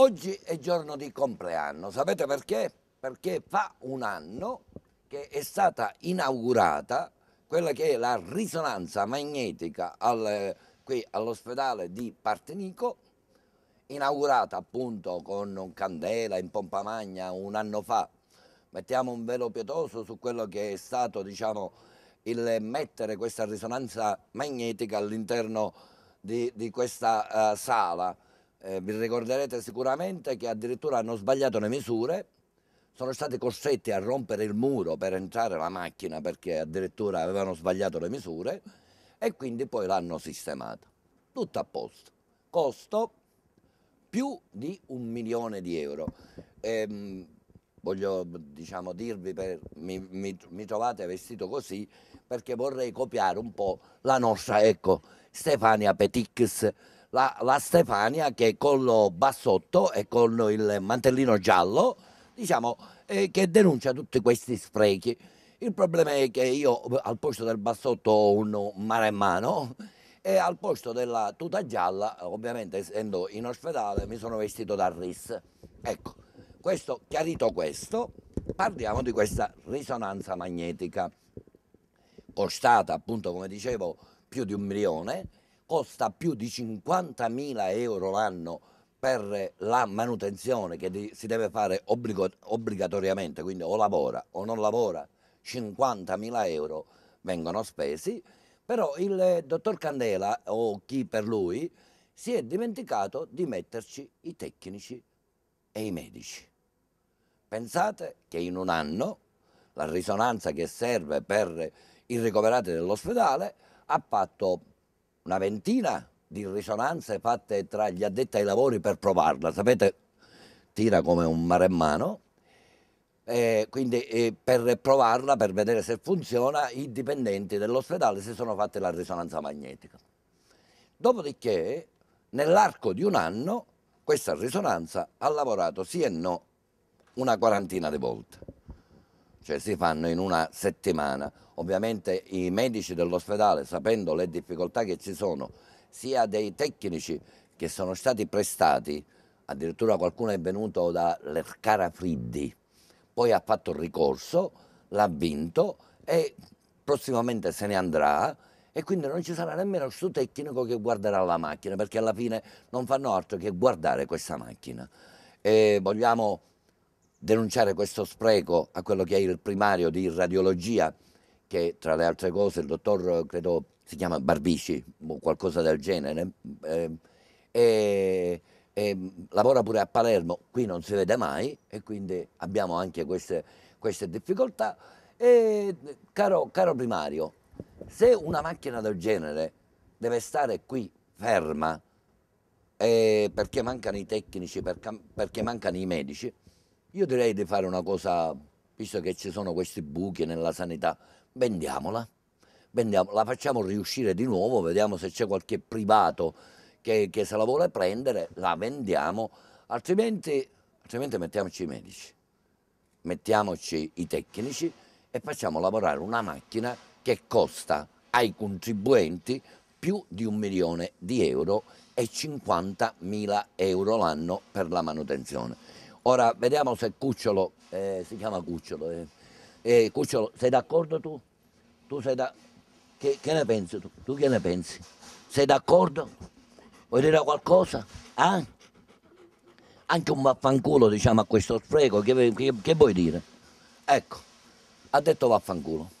Oggi è giorno di compleanno, sapete perché? Perché fa un anno che è stata inaugurata quella che è la risonanza magnetica al, qui all'ospedale di Partenico, inaugurata appunto con candela in pompa magna un anno fa. Mettiamo un velo pietoso su quello che è stato diciamo, il mettere questa risonanza magnetica all'interno di, di, questa uh, sala eh, vi ricorderete sicuramente che addirittura hanno sbagliato le misure, sono stati costretti a rompere il muro per entrare la macchina perché addirittura avevano sbagliato le misure e quindi poi l'hanno sistemata. Tutto a posto. Costo più di un milione di euro. E, ehm, voglio diciamo, dirvi, per, mi, mi, mi trovate vestito così perché vorrei copiare un po' la nostra, ecco, Stefania Petix la, la Stefania che con lo bassotto e con il mantellino giallo, diciamo, eh, che denuncia tutti questi sprechi. Il problema è che io al posto del bassotto ho un mare in mano e al posto della tuta gialla, ovviamente essendo in ospedale, mi sono vestito da RIS. Ecco, questo, chiarito questo, parliamo di questa risonanza magnetica, costata appunto, come dicevo, più di un milione, costa più di 50.000 euro l'anno per la manutenzione che si deve fare obbligo, obbligatoriamente, quindi o lavora o non lavora, 50.000 euro vengono spesi, però il eh, dottor Candela o chi per lui si è dimenticato di metterci i tecnici e i medici. Pensate che in un anno la risonanza che serve per i ricoverati dell'ospedale ha fatto una ventina di risonanze fatte tra gli addetti ai lavori per provarla. Sapete, tira come un maremmano. Eh, quindi eh, per provarla, per vedere se funziona, i dipendenti dell'ospedale si sono fatti la risonanza magnetica. Dopodiché, nell'arco di un anno, questa risonanza ha lavorato sì e no una quarantina di volte cioè si fanno in una settimana. Ovviamente i medici dell'ospedale, sapendo le difficoltà che ci sono, sia dei tecnici che sono stati prestati, addirittura qualcuno è venuto da Lercara Friddi, poi ha fatto il ricorso, l'ha vinto e prossimamente se ne andrà e quindi non ci sarà nemmeno il suo tecnico che guarderà la macchina perché alla fine non fanno altro che guardare questa macchina. E vogliamo denunciare questo spreco a quello che è il primario di radiologia, che tra le altre cose il dottor, credo, si chiama Barbici o boh, qualcosa del genere, eh, e, e lavora pure a Palermo, qui non si vede mai e quindi abbiamo anche queste, queste difficoltà. E, caro, caro primario, se una macchina del genere deve stare qui ferma eh, perché mancano i tecnici, per, perché mancano i medici, io direi di fare una cosa, visto che ci sono questi buchi nella sanità, vendiamola. vendiamola la facciamo riuscire di nuovo, vediamo se c'è qualche privato che, che, se la vuole prendere, la vendiamo, altrimenti, altrimenti mettiamoci i medici, mettiamoci i tecnici e facciamo lavorare una macchina che costa ai contribuenti più di un milione di euro e 50 mila euro l'anno per la manutenzione. Ora vediamo se Cucciolo, eh, si chiama Cucciolo, eh. Eh, Cucciolo sei d'accordo tu? Tu sei da... Che, che, ne pensi tu? Tu che ne pensi? Sei d'accordo? Vuoi dire qualcosa? Eh? Anche un vaffanculo diciamo a questo spreco, che, che, che vuoi dire? Ecco, ha detto vaffanculo.